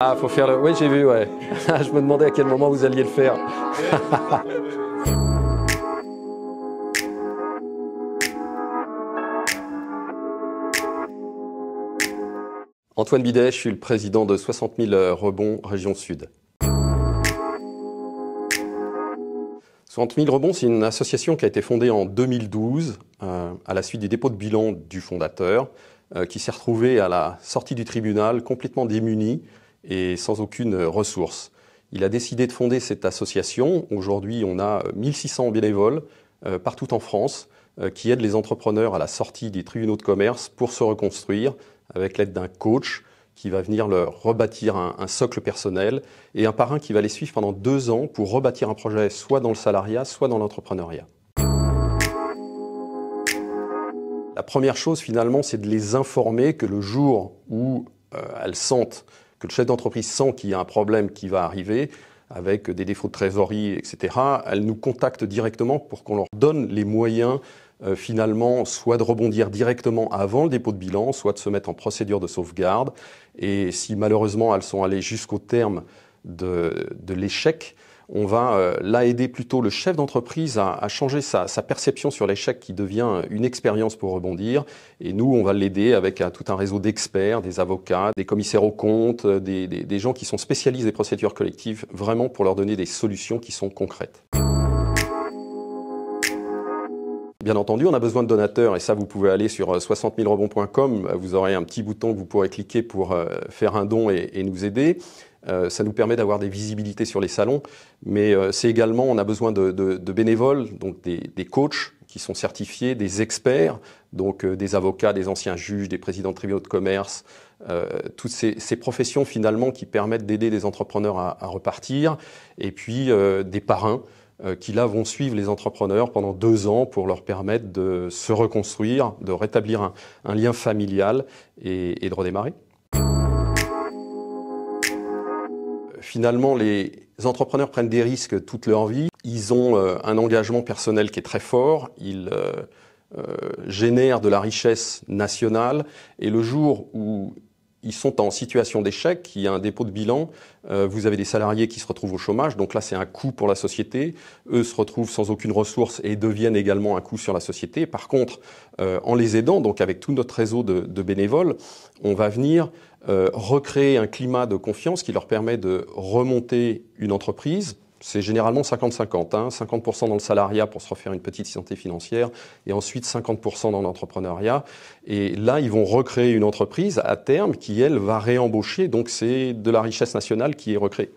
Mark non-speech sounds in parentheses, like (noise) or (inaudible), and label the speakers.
Speaker 1: Ah, faut faire le. Oui, j'ai vu, ouais. (laughs) Je me demandais à quel moment vous alliez le faire. (laughs) Antoine Bidet, je suis le président de 60 000 euh, Rebonds Région Sud. 60 000 Rebonds, c'est une association qui a été fondée en 2012 euh, à la suite du dépôt de bilan du fondateur, euh, qui s'est retrouvé à la sortie du tribunal complètement démuni et sans aucune ressource. Il a décidé de fonder cette association. Aujourd'hui, on a 1600 bénévoles euh, partout en France euh, qui aident les entrepreneurs à la sortie des tribunaux de commerce pour se reconstruire avec l'aide d'un coach qui va venir leur rebâtir un, socle personnel et un parrain qui va les suivre pendant deux ans pour rebâtir un projet soit dans le salariat, soit dans l'entrepreneuriat. La première chose finalement, c'est de les informer que le jour où euh, elles sentent le chef d'entreprise sent qu'il y a un problème qui va arriver, avec des défauts de trésorerie, etc., Elle nous contacte directement pour qu'on leur donne les moyens euh, finalement soit de rebondir directement avant le dépôt de bilan, soit de se mettre en procédure de sauvegarde. Et si malheureusement elles sont allées jusqu'au terme de l'échec, on va euh, l'aider aider plutôt le chef d'entreprise à, changer sa, perception sur l'échec qui devient une expérience pour rebondir. Et nous, on va l'aider avec euh, tout un réseau d'experts, des avocats, des commissaires aux comptes, euh, des, gens qui sont spécialistes des procédures collectives, vraiment pour leur donner des solutions qui sont concrètes. Bien entendu, on a besoin de donateurs et ça, vous pouvez aller sur 60 000 rebondscom Vous aurez un petit bouton que vous pourrez cliquer pour faire un don et nous aider. Euh, ça nous permet d'avoir des visibilités sur les salons, mais euh, c'est également, on a besoin de, bénévoles, donc des, des, coachs qui sont certifiés, des experts, donc euh, des avocats, des anciens juges, des présidents de tribunaux de commerce, toutes ces, professions finalement qui permettent d'aider les entrepreneurs à, repartir, et puis des parrains qui là vont suivre les entrepreneurs pendant deux ans pour leur permettre de se reconstruire, de rétablir un, lien familial et de redémarrer. finalement, les entrepreneurs prennent des risques toute leur vie. Ils ont euh, un engagement personnel qui est très fort. Ils euh, euh, génèrent de la richesse nationale. Et le jour où ils sont en situation d'échec, il y a un dépôt de bilan, euh, vous avez des salariés qui se retrouvent au chômage, donc là c'est un coût pour la société, eux se retrouvent sans aucune ressource et deviennent également un coût sur la société. Par contre, euh, en les aidant, donc avec tout notre réseau de, bénévoles, on va venir euh, recréer un climat de confiance qui leur permet de remonter une entreprise c'est généralement 50-50, 50% hein. dans le salariat pour se refaire une petite santé financière, et ensuite 50% dans l'entrepreneuriat. Et là, ils vont recréer une entreprise à terme qui, elle, va réembaucher, donc c'est de la richesse nationale qui est recréée.